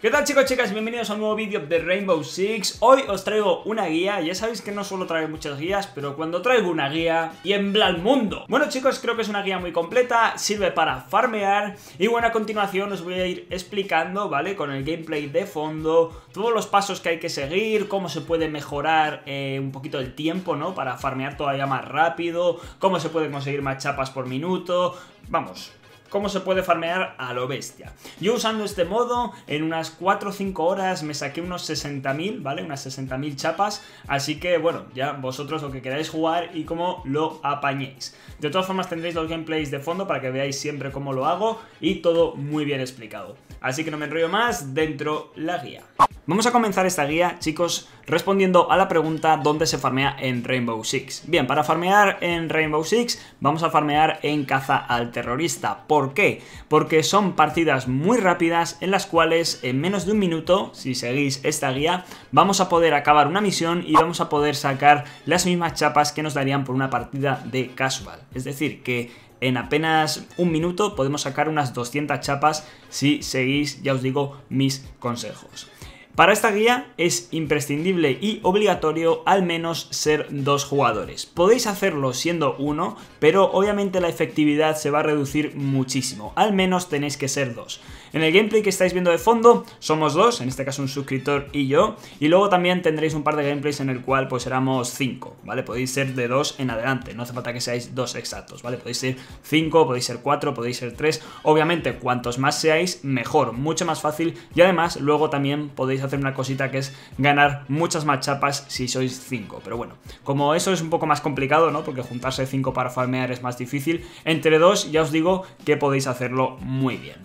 ¿Qué tal chicos, chicas? Bienvenidos a un nuevo vídeo de Rainbow Six Hoy os traigo una guía, ya sabéis que no suelo traer muchas guías Pero cuando traigo una guía, y en mundo Bueno chicos, creo que es una guía muy completa, sirve para farmear Y bueno, a continuación os voy a ir explicando, ¿vale? Con el gameplay de fondo Todos los pasos que hay que seguir, cómo se puede mejorar eh, un poquito el tiempo, ¿no? Para farmear todavía más rápido Cómo se puede conseguir más chapas por minuto Vamos, cómo se puede farmear a lo bestia. Yo usando este modo, en unas 4 o 5 horas me saqué unos 60.000, ¿vale? Unas 60.000 chapas, así que bueno, ya vosotros lo que queráis jugar y cómo lo apañéis. De todas formas tendréis los gameplays de fondo para que veáis siempre cómo lo hago y todo muy bien explicado. Así que no me enrollo más, dentro la guía. Vamos a comenzar esta guía, chicos, respondiendo a la pregunta ¿dónde se farmea en Rainbow Six? Bien, para farmear en Rainbow Six vamos a farmear en caza al terrorista. ¿Por qué? Porque son partidas muy rápidas en las cuales en menos de un minuto, si seguís esta guía, vamos a poder acabar una misión y vamos a poder sacar las mismas chapas que nos darían por una partida de casual. Es decir, que en apenas un minuto podemos sacar unas 200 chapas si seguís, ya os digo, mis consejos. Para esta guía es imprescindible y obligatorio al menos ser dos jugadores. Podéis hacerlo siendo uno, pero obviamente la efectividad se va a reducir muchísimo. Al menos tenéis que ser dos. En el gameplay que estáis viendo de fondo somos dos, en este caso un suscriptor y yo, y luego también tendréis un par de gameplays en el cual pues éramos cinco, ¿vale? Podéis ser de dos en adelante, no hace falta que seáis dos exactos, ¿vale? Podéis ser cinco, podéis ser cuatro, podéis ser tres, obviamente cuantos más seáis mejor, mucho más fácil y además luego también podéis hacer una cosita que es ganar muchas más chapas si sois cinco, pero bueno, como eso es un poco más complicado, ¿no? Porque juntarse cinco para farmear es más difícil, entre dos ya os digo que podéis hacerlo muy bien.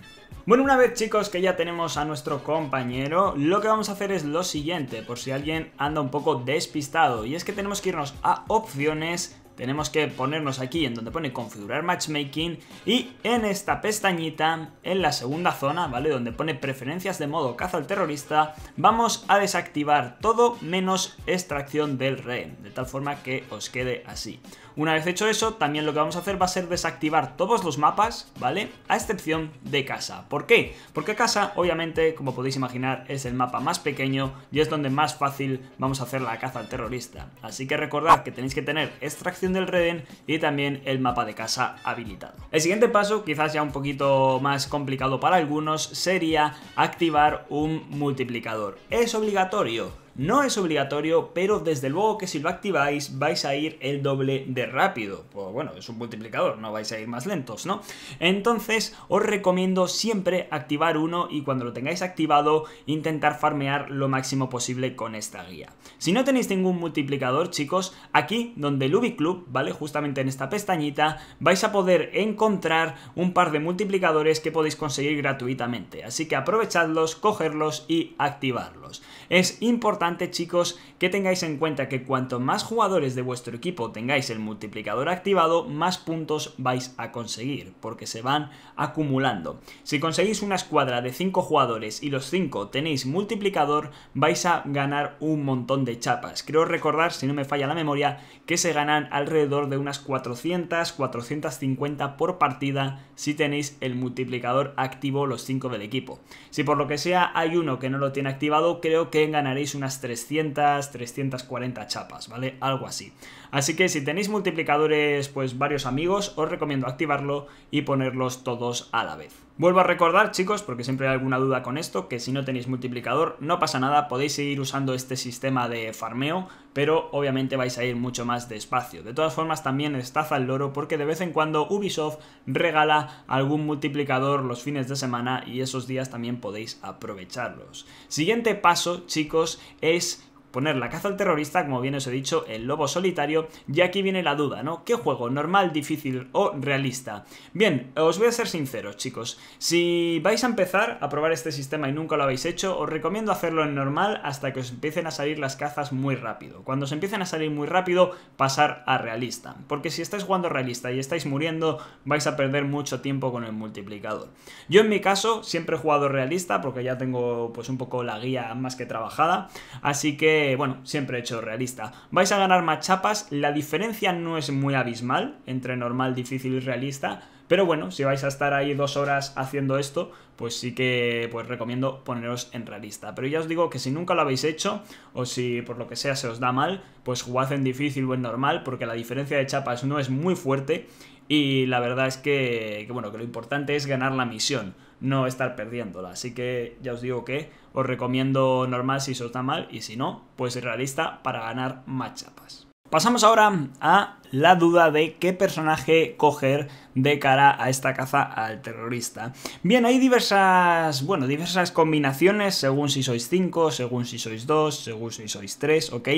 Bueno, una vez chicos que ya tenemos a nuestro compañero, lo que vamos a hacer es lo siguiente, por si alguien anda un poco despistado, y es que tenemos que irnos a opciones, tenemos que ponernos aquí en donde pone configurar matchmaking y en esta pestañita, en la segunda zona, ¿vale? Donde pone preferencias de modo caza al terrorista, vamos a desactivar todo menos extracción del rey, de tal forma que os quede así. Una vez hecho eso, también lo que vamos a hacer va a ser desactivar todos los mapas, ¿vale? A excepción de casa. ¿Por qué? Porque casa, obviamente, como podéis imaginar, es el mapa más pequeño y es donde más fácil vamos a hacer la caza al terrorista. Así que recordad que tenéis que tener extracción del reden y también el mapa de casa habilitado. El siguiente paso, quizás ya un poquito más complicado para algunos, sería activar un multiplicador. Es obligatorio no es obligatorio, pero desde luego que si lo activáis vais a ir el doble de rápido. Pues bueno, es un multiplicador, no vais a ir más lentos, ¿no? Entonces os recomiendo siempre activar uno y cuando lo tengáis activado intentar farmear lo máximo posible con esta guía. Si no tenéis ningún multiplicador, chicos, aquí donde el Club, ¿vale? Justamente en esta pestañita, vais a poder encontrar un par de multiplicadores que podéis conseguir gratuitamente. Así que aprovechadlos, cogerlos y activarlos. Es importante chicos, que tengáis en cuenta que cuanto más jugadores de vuestro equipo tengáis el multiplicador activado, más puntos vais a conseguir, porque se van acumulando. Si conseguís una escuadra de 5 jugadores y los 5 tenéis multiplicador, vais a ganar un montón de chapas. Creo recordar, si no me falla la memoria, que se ganan alrededor de unas 400, 450 por partida si tenéis el multiplicador activo los 5 del equipo. Si por lo que sea hay uno que no lo tiene activado, creo que ganaréis unas 300, 340 chapas, ¿vale? Algo así. Así que si tenéis multiplicadores, pues varios amigos, os recomiendo activarlo y ponerlos todos a la vez. Vuelvo a recordar, chicos, porque siempre hay alguna duda con esto, que si no tenéis multiplicador no pasa nada, podéis seguir usando este sistema de farmeo, pero obviamente vais a ir mucho más despacio. De todas formas, también está el loro porque de vez en cuando Ubisoft regala algún multiplicador los fines de semana y esos días también podéis aprovecharlos. Siguiente paso, chicos, es poner la caza al terrorista, como bien os he dicho, el lobo solitario, y aquí viene la duda, ¿no? ¿Qué juego? ¿Normal, difícil o realista? Bien, os voy a ser sinceros, chicos. Si vais a empezar a probar este sistema y nunca lo habéis hecho, os recomiendo hacerlo en normal hasta que os empiecen a salir las cazas muy rápido. Cuando os empiecen a salir muy rápido, pasar a realista. Porque si estáis jugando realista y estáis muriendo, vais a perder mucho tiempo con el multiplicador. Yo en mi caso siempre he jugado realista porque ya tengo pues un poco la guía más que trabajada, así que bueno, siempre he hecho realista. Vais a ganar más chapas, la diferencia no es muy abismal entre normal, difícil y realista, pero bueno, si vais a estar ahí dos horas haciendo esto, pues sí que pues recomiendo poneros en realista. Pero ya os digo que si nunca lo habéis hecho, o si por lo que sea se os da mal, pues jugad en difícil o en normal, porque la diferencia de chapas no es muy fuerte, y la verdad es que bueno, que lo importante es ganar la misión no estar perdiéndola. Así que ya os digo que os recomiendo normal si eso está mal y si no, pues realista para ganar más chapas. Pasamos ahora a la duda de qué personaje coger de cara a esta caza al terrorista. Bien, hay diversas, bueno, diversas combinaciones según si sois 5, según si sois 2, según si sois 3, ¿ok?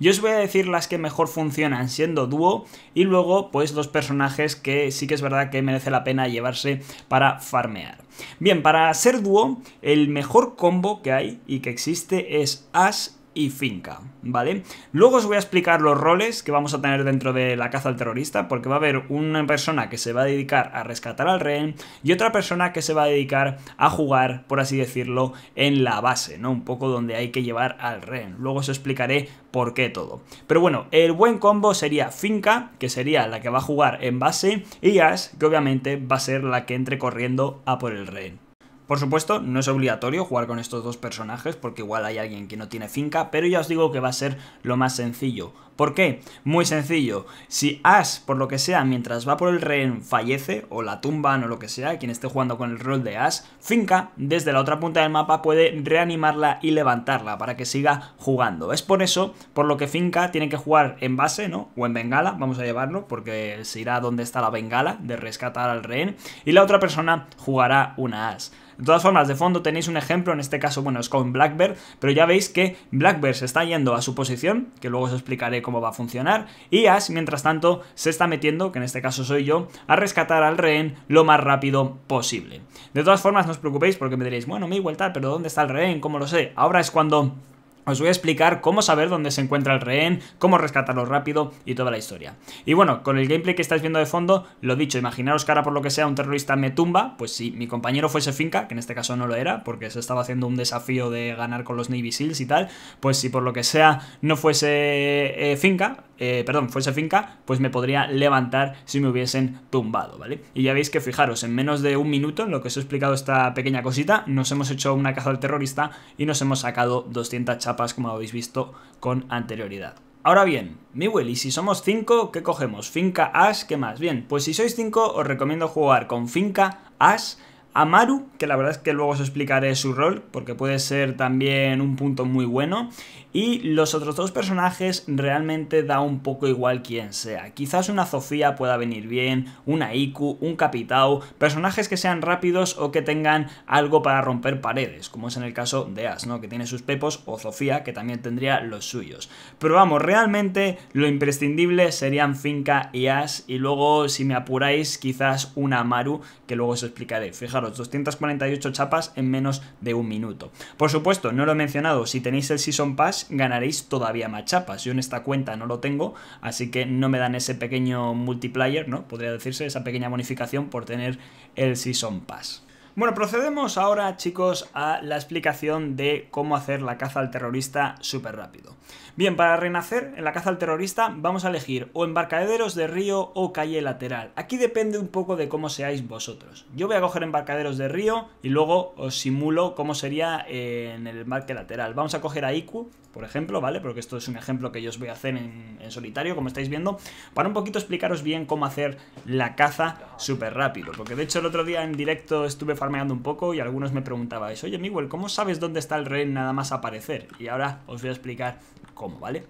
Yo os voy a decir las que mejor funcionan siendo dúo y luego pues los personajes que sí que es verdad que merece la pena llevarse para farmear. Bien, para ser dúo, el mejor combo que hay y que existe es Ash y finca, ¿vale? Luego os voy a explicar los roles que vamos a tener dentro de la caza al terrorista, porque va a haber una persona que se va a dedicar a rescatar al rehén y otra persona que se va a dedicar a jugar, por así decirlo, en la base, ¿no? Un poco donde hay que llevar al rehén. Luego os explicaré por qué todo. Pero bueno, el buen combo sería finca, que sería la que va a jugar en base, y as, que obviamente va a ser la que entre corriendo a por el rehén. Por supuesto, no es obligatorio jugar con estos dos personajes porque igual hay alguien que no tiene finca, pero ya os digo que va a ser lo más sencillo. ¿Por qué? Muy sencillo. Si Ash, por lo que sea, mientras va por el rehén, fallece, o la tumban o lo que sea, quien esté jugando con el rol de Ash, Finca, desde la otra punta del mapa, puede reanimarla y levantarla para que siga jugando. Es por eso, por lo que Finca tiene que jugar en base, ¿no? O en bengala, vamos a llevarlo, porque se irá donde está la bengala de rescatar al rehén, y la otra persona jugará una Ash. De todas formas, de fondo tenéis un ejemplo, en este caso, bueno, es con Blackbird, pero ya veis que Blackbird se está yendo a su posición, que luego os explicaré cómo va a funcionar. Y Ash, mientras tanto, se está metiendo, que en este caso soy yo, a rescatar al rehén lo más rápido posible. De todas formas, no os preocupéis porque me diréis, bueno, me igual tal, pero ¿dónde está el rehén? ¿Cómo lo sé? Ahora es cuando os voy a explicar cómo saber dónde se encuentra el rehén, cómo rescatarlo rápido y toda la historia. Y bueno, con el gameplay que estáis viendo de fondo, lo dicho, imaginaros que ahora por lo que sea un terrorista me tumba, pues si mi compañero fuese Finca, que en este caso no lo era, porque se estaba haciendo un desafío de ganar con los Navy Seals y tal, pues si por lo que sea no fuese eh, Finca, eh, perdón, fuese Finca, pues me podría levantar si me hubiesen tumbado, ¿vale? Y ya veis que fijaros, en menos de un minuto, en lo que os he explicado esta pequeña cosita, nos hemos hecho una caza al terrorista y nos hemos sacado 200 chapas como habéis visto con anterioridad. Ahora bien, mi y si somos 5, ¿qué cogemos? Finca Ash, ¿qué más? Bien, pues si sois 5 os recomiendo jugar con Finca Ash Amaru, que la verdad es que luego os explicaré su rol, porque puede ser también un punto muy bueno. Y los otros dos personajes realmente da un poco igual quién sea. Quizás una Sofía pueda venir bien, una Iku, un Capitao, personajes que sean rápidos o que tengan algo para romper paredes, como es en el caso de As, ¿no? que tiene sus pepos, o Sofía, que también tendría los suyos. Pero vamos, realmente lo imprescindible serían Finca y As, y luego, si me apuráis, quizás una Amaru, que luego os explicaré. Fijaros, 248 chapas en menos de un minuto. Por supuesto, no lo he mencionado, si tenéis el Season Pass ganaréis todavía más chapas. Yo en esta cuenta no lo tengo, así que no me dan ese pequeño multiplier, ¿no? Podría decirse, esa pequeña bonificación por tener el Season Pass. Bueno, procedemos ahora, chicos, a la explicación de cómo hacer la caza al terrorista súper rápido. Bien, para renacer en la caza al terrorista vamos a elegir o embarcaderos de río o calle lateral. Aquí depende un poco de cómo seáis vosotros. Yo voy a coger embarcaderos de río y luego os simulo cómo sería eh, en el embarque lateral. Vamos a coger a Iku, por ejemplo, ¿vale? Porque esto es un ejemplo que yo os voy a hacer en, en solitario, como estáis viendo, para un poquito explicaros bien cómo hacer la caza súper rápido. Porque de hecho el otro día en directo estuve ando un poco y algunos me preguntabais, oye Miguel, ¿cómo sabes dónde está el rey nada más aparecer? Y ahora os voy a explicar cómo, ¿vale?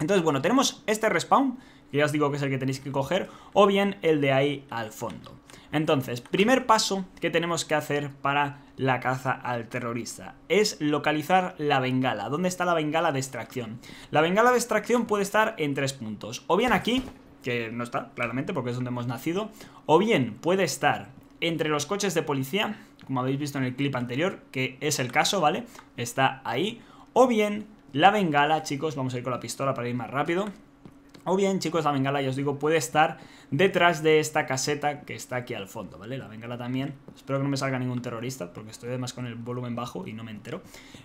Entonces, bueno, tenemos este respawn, que ya os digo que es el que tenéis que coger, o bien el de ahí al fondo. Entonces, primer paso que tenemos que hacer para la caza al terrorista es localizar la bengala. ¿Dónde está la bengala de extracción? La bengala de extracción puede estar en tres puntos. O bien aquí, que no está, claramente, porque es donde hemos nacido, o bien puede estar entre los coches de policía, como habéis visto en el clip anterior, que es el caso, ¿vale? Está ahí. O bien la bengala, chicos, vamos a ir con la pistola para ir más rápido. O bien, chicos, la bengala, ya os digo, puede estar detrás de esta caseta que está aquí al fondo, ¿vale? La bengala también. Espero que no me salga ningún terrorista, porque estoy además con el volumen bajo y no me entero.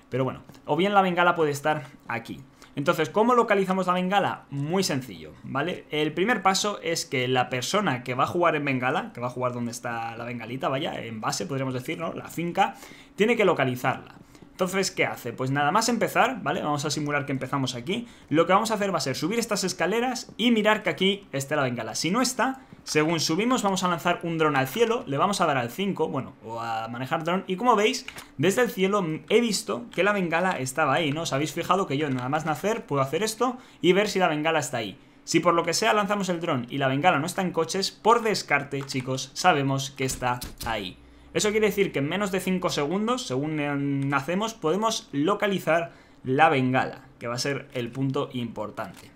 Pero bueno, o bien la bengala puede estar aquí. Entonces, ¿cómo localizamos la bengala? Muy sencillo, ¿vale? El primer paso es que la persona que va a jugar en bengala, que va a jugar donde está la bengalita, vaya, en base, podríamos decir, ¿no? La finca, tiene que localizarla. Entonces, ¿qué hace? Pues nada más empezar, ¿vale? Vamos a simular que empezamos aquí. Lo que vamos a hacer va a ser subir estas escaleras y mirar que aquí esté la bengala. Si no está, según subimos vamos a lanzar un dron al cielo, le vamos a dar al 5, bueno, o a manejar dron, y como veis, desde el cielo he visto que la bengala estaba ahí, ¿no? Os habéis fijado que yo nada más nacer puedo hacer esto y ver si la bengala está ahí. Si por lo que sea lanzamos el dron y la bengala no está en coches, por descarte, chicos, sabemos que está ahí. Eso quiere decir que en menos de 5 segundos, según nacemos, podemos localizar la bengala, que va a ser el punto importante.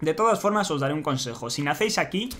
De todas formas, os daré un consejo. Si nacéis aquí,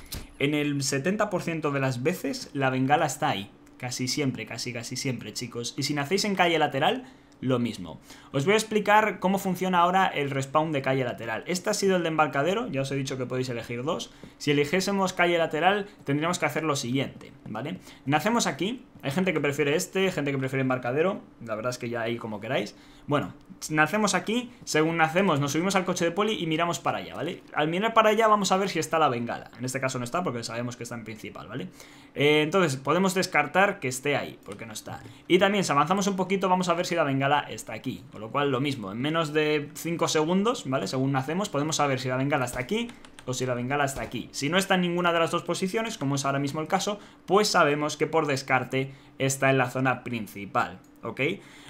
en el 70% de las veces la bengala está ahí. Casi siempre, casi casi siempre, chicos. Y si nacéis en calle lateral, lo mismo. Os voy a explicar cómo funciona ahora el respawn de calle lateral. Este ha sido el de embarcadero, ya os he dicho que podéis elegir dos. Si eligiésemos calle lateral, tendríamos que hacer lo siguiente, ¿vale? Nacemos aquí, hay gente que prefiere este, gente que prefiere embarcadero, la verdad es que ya ahí como queráis. Bueno, nacemos aquí, según nacemos nos subimos al coche de poli y miramos para allá, ¿vale? Al mirar para allá vamos a ver si está la bengala. En este caso no está porque sabemos que está en principal, ¿vale? Eh, entonces podemos descartar que esté ahí, porque no está. Y también si avanzamos un poquito vamos a ver si la bengala está aquí, con lo cual lo mismo, en menos de 5 segundos, ¿vale? Según nacemos podemos saber si la bengala está aquí, o si la bengala está aquí. Si no está en ninguna de las dos posiciones, como es ahora mismo el caso, pues sabemos que por descarte está en la zona principal. ¿ok?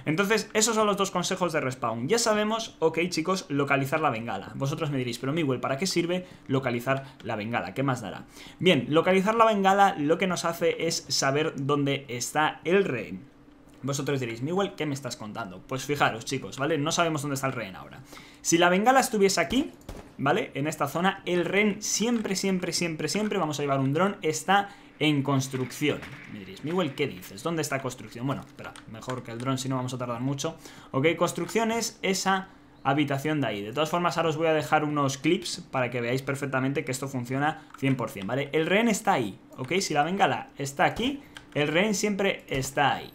Entonces, esos son los dos consejos de respawn. Ya sabemos, ok, chicos, localizar la bengala. Vosotros me diréis, pero Miguel, ¿para qué sirve localizar la bengala? ¿Qué más dará? Bien, localizar la bengala lo que nos hace es saber dónde está el rey. Vosotros diréis, Miguel, ¿qué me estás contando? Pues fijaros, chicos, ¿vale? No sabemos dónde está el rehén ahora. Si la bengala estuviese aquí, ¿vale? En esta zona, el rehén siempre, siempre, siempre, siempre, vamos a llevar un dron, está en construcción. Me diréis, Miguel, ¿qué dices? ¿Dónde está construcción? Bueno, espera, mejor que el dron, si no vamos a tardar mucho. Ok, construcción es esa habitación de ahí. De todas formas, ahora os voy a dejar unos clips para que veáis perfectamente que esto funciona 100%, ¿vale? El rehén está ahí, ¿ok? Si la bengala está aquí, el rehén siempre está ahí.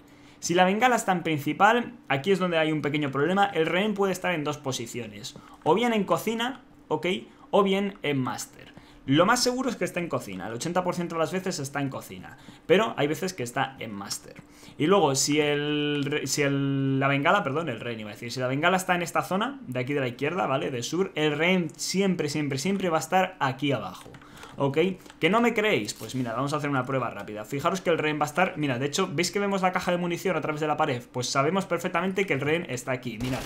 Si la bengala está en principal, aquí es donde hay un pequeño problema. El rehén puede estar en dos posiciones. O bien en cocina, ok, o bien en máster. Lo más seguro es que está en cocina, el 80% de las veces está en cocina, pero hay veces que está en máster. Y luego, si la bengala, perdón, el rehén iba a decir, si la bengala está en esta zona, de aquí de la izquierda, ¿vale? De sur, el rehén siempre, siempre, siempre va a estar aquí abajo. ¿ok? ¿Que no me creéis? Pues mira, vamos a hacer una prueba rápida. Fijaros que el rehén va a estar... Mira, de hecho, ¿veis que vemos la caja de munición a través de la pared? Pues sabemos perfectamente que el rehén está aquí, mirad.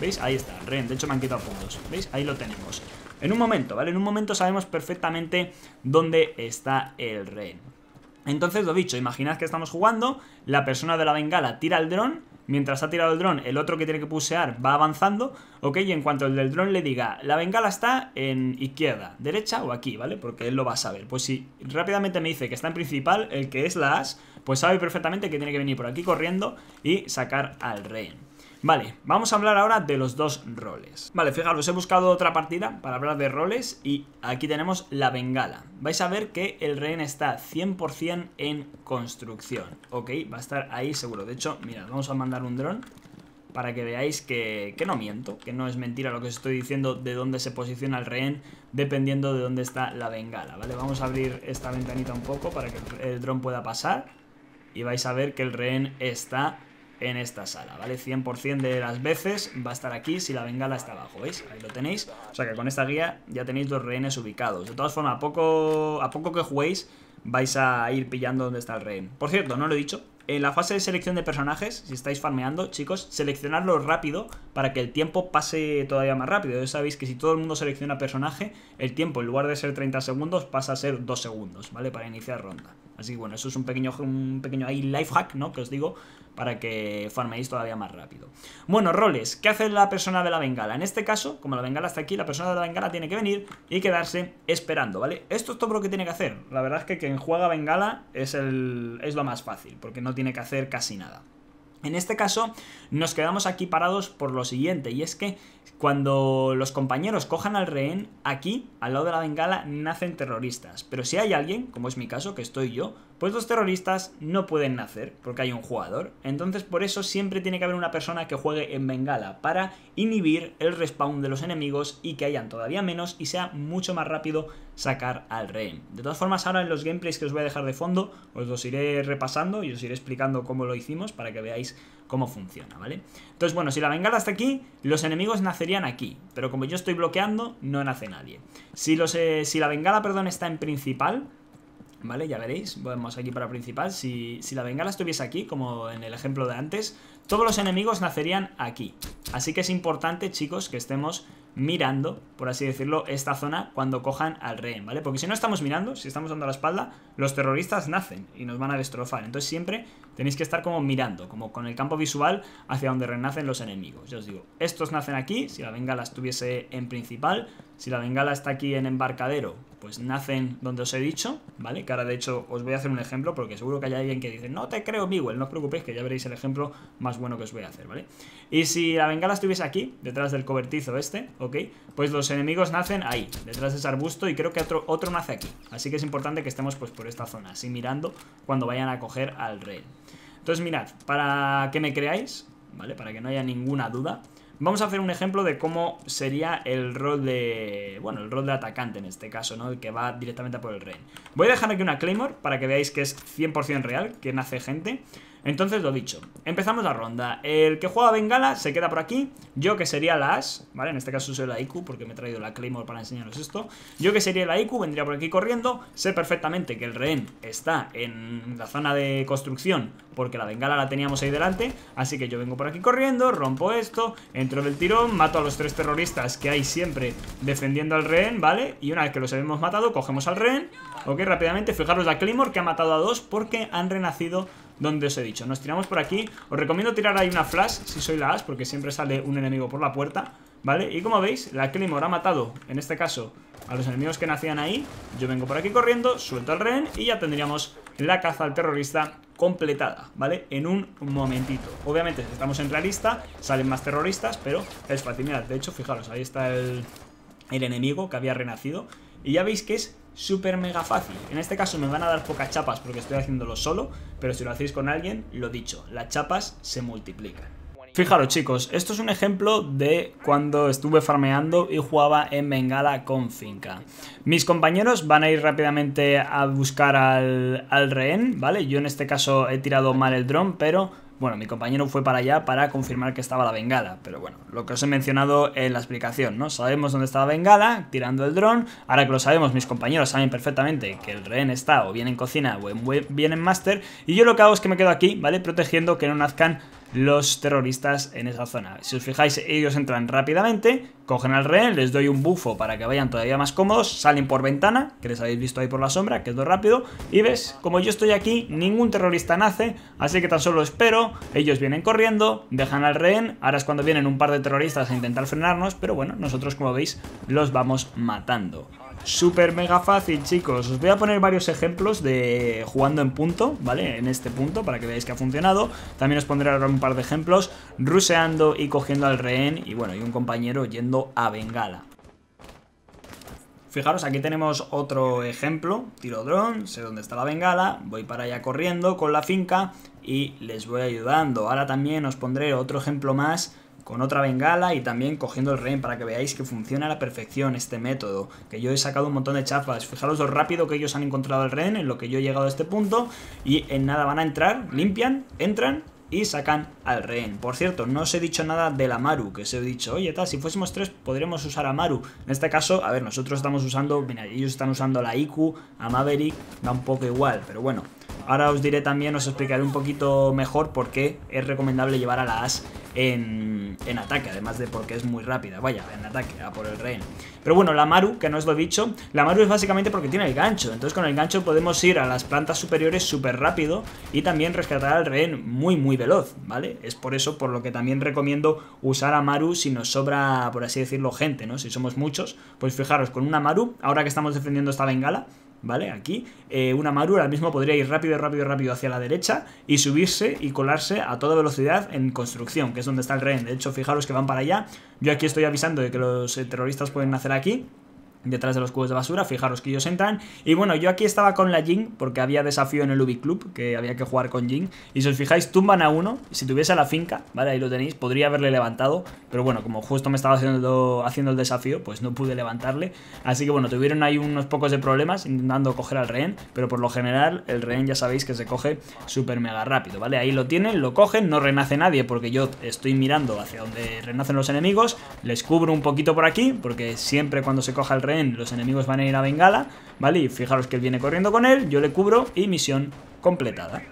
¿Veis? Ahí está, el rehén. De hecho, me han quitado puntos. ¿Veis? Ahí lo tenemos. En un momento, ¿vale? En un momento sabemos perfectamente dónde está el rehén. Entonces, lo dicho, imaginad que estamos jugando, la persona de la bengala tira el dron, mientras ha tirado el dron, el otro que tiene que pusear va avanzando, ¿ok? Y en cuanto el del dron le diga, la bengala está en izquierda, derecha o aquí, ¿vale? Porque él lo va a saber. Pues si rápidamente me dice que está en principal, el que es la as, pues sabe perfectamente que tiene que venir por aquí corriendo y sacar al rey Vale, vamos a hablar ahora de los dos roles. Vale, fijaros, he buscado otra partida para hablar de roles y aquí tenemos la bengala. Vais a ver que el rehén está 100% en construcción, ¿ok? Va a estar ahí seguro. De hecho, mirad, vamos a mandar un dron para que veáis que, que, no miento, que no es mentira lo que os estoy diciendo de dónde se posiciona el rehén dependiendo de dónde está la bengala, ¿vale? Vamos a abrir esta ventanita un poco para que el dron pueda pasar y vais a ver que el rehén está en esta sala, ¿vale? 100% de las veces va a estar aquí si la bengala está abajo, ¿veis? Ahí lo tenéis. O sea que con esta guía ya tenéis los rehenes ubicados. De todas formas, a poco, a poco que juguéis vais a ir pillando donde está el rehén. Por cierto, no lo he dicho, en la fase de selección de personajes, si estáis farmeando, chicos, seleccionadlo rápido para que el tiempo pase todavía más rápido. Ya sabéis que si todo el mundo selecciona personaje, el tiempo en lugar de ser 30 segundos pasa a ser 2 segundos, ¿vale? Para iniciar ronda. Así que bueno, eso es un pequeño, un pequeño ahí life hack, ¿no? Que os digo, para que farméis todavía más rápido. Bueno, roles. ¿Qué hace la persona de la bengala? En este caso, como la bengala está aquí, la persona de la bengala tiene que venir y quedarse esperando, ¿vale? Esto es todo lo que tiene que hacer. La verdad es que quien juega bengala es, el, es lo más fácil, porque no tiene que hacer casi nada. En este caso nos quedamos aquí parados por lo siguiente, y es que cuando los compañeros cojan al rehén, aquí, al lado de la bengala, nacen terroristas. Pero si hay alguien, como es mi caso, que estoy yo, pues los terroristas no pueden nacer porque hay un jugador. Entonces por eso siempre tiene que haber una persona que juegue en Bengala para inhibir el respawn de los enemigos y que hayan todavía menos y sea mucho más rápido sacar al rehén. De todas formas ahora en los gameplays que os voy a dejar de fondo os los iré repasando y os iré explicando cómo lo hicimos para que veáis cómo funciona, ¿vale? Entonces bueno, si la Bengala está aquí, los enemigos nacerían aquí, pero como yo estoy bloqueando no nace nadie. Si, eh, si la Bengala, perdón, está en principal ¿vale? Ya veréis, vamos aquí para principal, si, si la bengala estuviese aquí, como en el ejemplo de antes, todos los enemigos nacerían aquí. Así que es importante, chicos, que estemos mirando, por así decirlo, esta zona cuando cojan al rehén, ¿vale? Porque si no estamos mirando, si estamos dando la espalda, los terroristas nacen y nos van a destrozar. Entonces siempre tenéis que estar como mirando, como con el campo visual hacia donde renacen los enemigos. Ya os digo, estos nacen aquí, si la bengala estuviese en principal, si la bengala está aquí en embarcadero, pues nacen donde os he dicho, ¿vale? Que ahora de hecho os voy a hacer un ejemplo porque seguro que hay alguien que dice, no te creo Miguel, no os preocupéis que ya veréis el ejemplo más bueno que os voy a hacer, ¿vale? Y si la bengala estuviese aquí, detrás del cobertizo este, ¿ok? Pues los enemigos nacen ahí, detrás de ese arbusto y creo que otro, otro nace aquí. Así que es importante que estemos pues por esta zona, así mirando cuando vayan a coger al rey. Entonces mirad, para que me creáis, ¿vale? Para que no haya ninguna duda, Vamos a hacer un ejemplo de cómo sería el rol de... Bueno, el rol de atacante en este caso, ¿no? El que va directamente por el rey. Voy a dejar aquí una Claymore para que veáis que es 100% real, que nace gente. Entonces, lo dicho, empezamos la ronda. El que juega Bengala se queda por aquí. Yo, que sería la As, ¿vale? En este caso soy la IQ, porque me he traído la Claymore para enseñaros esto. Yo, que sería la IQ, vendría por aquí corriendo. Sé perfectamente que el rehén está en la zona de construcción porque la bengala la teníamos ahí delante. Así que yo vengo por aquí corriendo, rompo esto, entro del tirón, mato a los tres terroristas que hay siempre defendiendo al rehén, ¿vale? Y una vez que los hemos matado, cogemos al rehén. Ok, rápidamente, fijaros la Claymore que ha matado a dos porque han renacido donde os he dicho. Nos tiramos por aquí. Os recomiendo tirar ahí una flash, si soy la as, porque siempre sale un enemigo por la puerta. ¿Vale? Y como veis, la Claymore ha matado, en este caso, a los enemigos que nacían ahí. Yo vengo por aquí corriendo, suelto al rehén y ya tendríamos la caza al terrorista completada, ¿vale? En un momentito. Obviamente, estamos en realista, salen más terroristas, pero es fácil. de hecho, fijaros, ahí está el, el enemigo que había renacido. Y ya veis que es súper mega fácil. En este caso me van a dar pocas chapas porque estoy haciéndolo solo, pero si lo hacéis con alguien, lo dicho, las chapas se multiplican. Fijaros chicos, esto es un ejemplo de cuando estuve farmeando y jugaba en Bengala con Finca. Mis compañeros van a ir rápidamente a buscar al, al rehén, ¿vale? Yo en este caso he tirado mal el dron, pero bueno, mi compañero fue para allá para confirmar que estaba la bengala, pero bueno, lo que os he mencionado en la explicación, ¿no? Sabemos dónde está la bengala, tirando el dron, ahora que lo sabemos, mis compañeros saben perfectamente que el rehén está o bien en cocina o bien en master. y yo lo que hago es que me quedo aquí, ¿vale? Protegiendo que no nazcan los terroristas en esa zona. Si os fijáis, ellos entran rápidamente, cogen al rehén, les doy un bufo para que vayan todavía más cómodos, salen por ventana, que les habéis visto ahí por la sombra, que es lo rápido, y ves, como yo estoy aquí, ningún terrorista nace, así que tan solo espero, ellos vienen corriendo, dejan al rehén, ahora es cuando vienen un par de terroristas a intentar frenarnos, pero bueno, nosotros como veis, los vamos matando súper mega fácil, chicos. Os voy a poner varios ejemplos de jugando en punto, ¿vale? En este punto, para que veáis que ha funcionado. También os pondré ahora un par de ejemplos, ruseando y cogiendo al rehén, y bueno, y un compañero yendo a Bengala. Fijaros, aquí tenemos otro ejemplo, tiro dron, sé dónde está la bengala, voy para allá corriendo con la finca y les voy ayudando. Ahora también os pondré otro ejemplo más con otra bengala y también cogiendo el rehén para que veáis que funciona a la perfección este método, que yo he sacado un montón de chafas, fijaros lo rápido que ellos han encontrado el rehén en lo que yo he llegado a este punto y en nada van a entrar, limpian, entran y sacan al rehén. Por cierto, no os he dicho nada de la Maru, que os he dicho, oye, tal, si fuésemos tres podríamos usar a Maru. En este caso, a ver, nosotros estamos usando, mira, ellos están usando la IQ, a Maverick, da un poco igual, pero bueno, Ahora os diré también, os explicaré un poquito mejor por qué es recomendable llevar a la As en, ataque, además de porque es muy rápida, vaya, en ataque, a por el rehén. Pero bueno, la Maru, que no os lo he dicho, la Maru es básicamente porque tiene el gancho, entonces con el gancho podemos ir a las plantas superiores súper rápido y también rescatar al rehén muy muy veloz, ¿vale? Es por eso por lo que también recomiendo usar a Maru si nos sobra, por así decirlo, gente, ¿no? Si somos muchos, pues fijaros, con una Maru, ahora que estamos defendiendo esta bengala, ¿vale? Aquí, eh, una una al mismo podría ir rápido, rápido, rápido hacia la derecha y subirse y colarse a toda velocidad en construcción, que es donde está el rehén. De hecho, fijaros que van para allá. Yo aquí estoy avisando de que los eh, terroristas pueden nacer aquí detrás de los cubos de basura, fijaros que ellos entran. Y bueno, yo aquí estaba con la Jin porque había desafío en el Ubi Club, que había que jugar con Jing. Y si os fijáis, tumban a uno, si tuviese la finca, ¿vale? Ahí lo tenéis, podría haberle levantado, pero bueno, como justo me estaba haciendo, haciendo el desafío, pues no pude levantarle. Así que bueno, tuvieron ahí unos pocos de problemas intentando coger al rehén, pero por lo general el rehén ya sabéis que se coge súper mega rápido, ¿vale? Ahí lo tienen, lo cogen, no renace nadie porque yo estoy mirando hacia donde renacen los enemigos, les cubro un poquito por aquí, porque siempre cuando se coja el rehén los enemigos van a ir a Bengala, ¿vale? Y fijaros que él viene corriendo con él, yo le cubro y misión completada.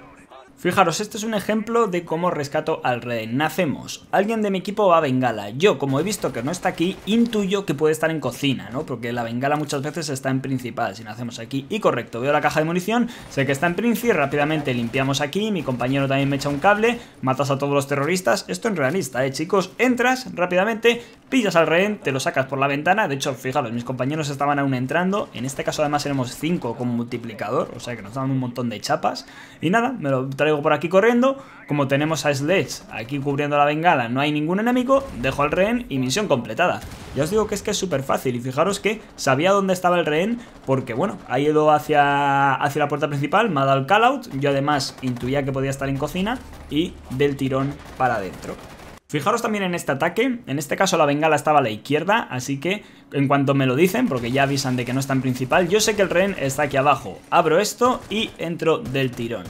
Fijaros, este es un ejemplo de cómo rescato al rehén. Nacemos. Alguien de mi equipo va a bengala. Yo, como he visto que no está aquí, intuyo que puede estar en cocina, ¿no? Porque la bengala muchas veces está en principal. Si nacemos aquí, y correcto, veo la caja de munición, sé que está en principal, rápidamente limpiamos aquí, mi compañero también me echa un cable, matas a todos los terroristas. Esto en realista, ¿eh, chicos? Entras rápidamente, pillas al rehén, te lo sacas por la ventana. De hecho, fijaros, mis compañeros estaban aún entrando. En este caso, además, tenemos 5 con multiplicador, o sea que nos daban un montón de chapas. Y nada, me lo traigo luego por aquí corriendo, como tenemos a Sledge aquí cubriendo la bengala, no hay ningún enemigo, dejo al rehén y misión completada. Ya os digo que es que es súper fácil y fijaros que sabía dónde estaba el rehén porque, bueno, ha ido hacia, hacia la puerta principal, me ha dado el call out, yo además intuía que podía estar en cocina y del tirón para adentro. Fijaros también en este ataque, en este caso la bengala estaba a la izquierda, así que en cuanto me lo dicen, porque ya avisan de que no está en principal, yo sé que el rehén está aquí abajo, abro esto y entro del tirón.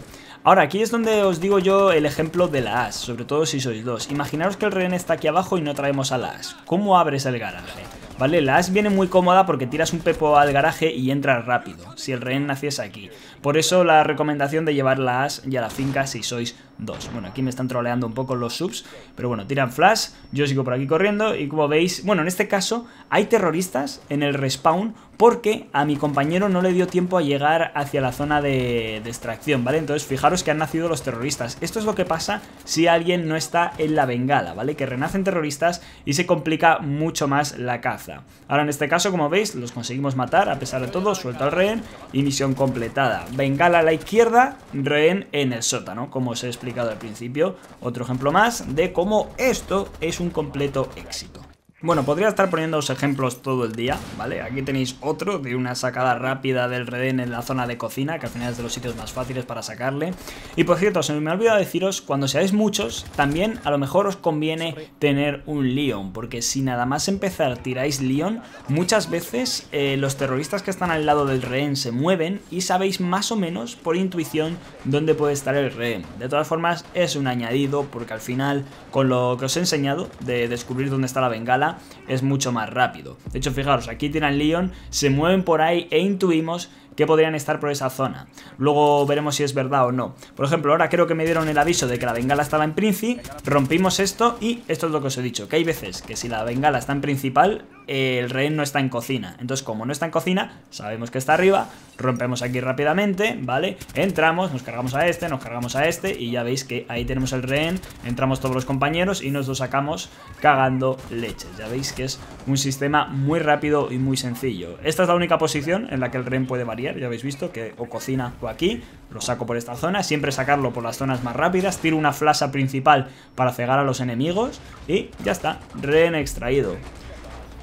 Ahora, aquí es donde os digo yo el ejemplo de la as, sobre todo si sois dos. Imaginaros que el rehén está aquí abajo y no traemos a la as. ¿Cómo abres el garaje? ¿Vale? La as viene muy cómoda porque tiras un pepo al garaje y entras rápido, si el rehén naciese aquí. Por eso la recomendación de llevar la as y a la finca si sois dos. Bueno, aquí me están troleando un poco los subs, pero bueno, tiran flash, yo sigo por aquí corriendo y como veis, bueno, en este caso hay terroristas en el respawn porque a mi compañero no le dio tiempo a llegar hacia la zona de, extracción, ¿vale? Entonces fijaros que han nacido los terroristas. Esto es lo que pasa si alguien no está en la bengala, ¿vale? Que renacen terroristas y se complica mucho más la caza. Ahora en este caso, como veis, los conseguimos matar a pesar de todo, suelto al rehén y misión completada. Bengala a la izquierda, rehén en el sótano, como os he explicado al principio. Otro ejemplo más de cómo esto es un completo éxito. Bueno, podría estar poniéndoos ejemplos todo el día, ¿vale? Aquí tenéis otro de una sacada rápida del rehén en la zona de cocina, que al final es de los sitios más fáciles para sacarle. Y por cierto, se me ha olvidado deciros, cuando seáis muchos, también a lo mejor os conviene tener un Leon, porque si nada más empezar tiráis Leon, muchas veces eh, los terroristas que están al lado del rehén se mueven y sabéis más o menos por intuición dónde puede estar el rehén. De todas formas, es un añadido, porque al final, con lo que os he enseñado de descubrir dónde está la bengala, es mucho más rápido. De hecho, fijaros, aquí tiran león, se mueven por ahí e intuimos que podrían estar por esa zona. Luego veremos si es verdad o no. Por ejemplo, ahora creo que me dieron el aviso de que la bengala estaba en princi, rompimos esto y esto es lo que os he dicho, que hay veces que si la bengala está en principal, el rehén no está en cocina. Entonces, como no está en cocina, sabemos que está arriba, rompemos aquí rápidamente, ¿vale? Entramos, nos cargamos a este, nos cargamos a este y ya veis que ahí tenemos el rehén, entramos todos los compañeros y nos lo sacamos cagando leches. Ya veis que es un sistema muy rápido y muy sencillo. Esta es la única posición en la que el rehén puede variar ya habéis visto que o cocina o aquí, lo saco por esta zona, siempre sacarlo por las zonas más rápidas, tiro una flasa principal para cegar a los enemigos y ya está, reen extraído.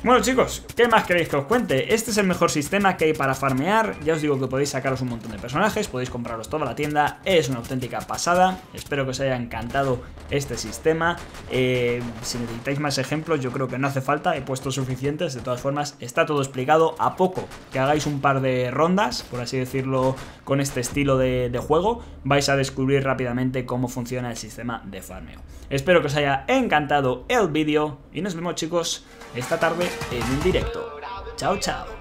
Bueno chicos, ¿qué más queréis que os cuente? Este es el mejor sistema que hay para farmear, ya os digo que podéis sacaros un montón de personajes, podéis compraros toda la tienda, es una auténtica pasada, espero que os haya encantado este sistema, eh, si necesitáis más ejemplos yo creo que no hace falta, he puesto suficientes, de todas formas está todo explicado, a poco que hagáis un par de rondas, por así decirlo, con este estilo de juego, vais a descubrir rápidamente cómo funciona el sistema de farmeo. Espero que os haya encantado el vídeo y nos vemos chicos esta tarde en un directo. Chao, chao.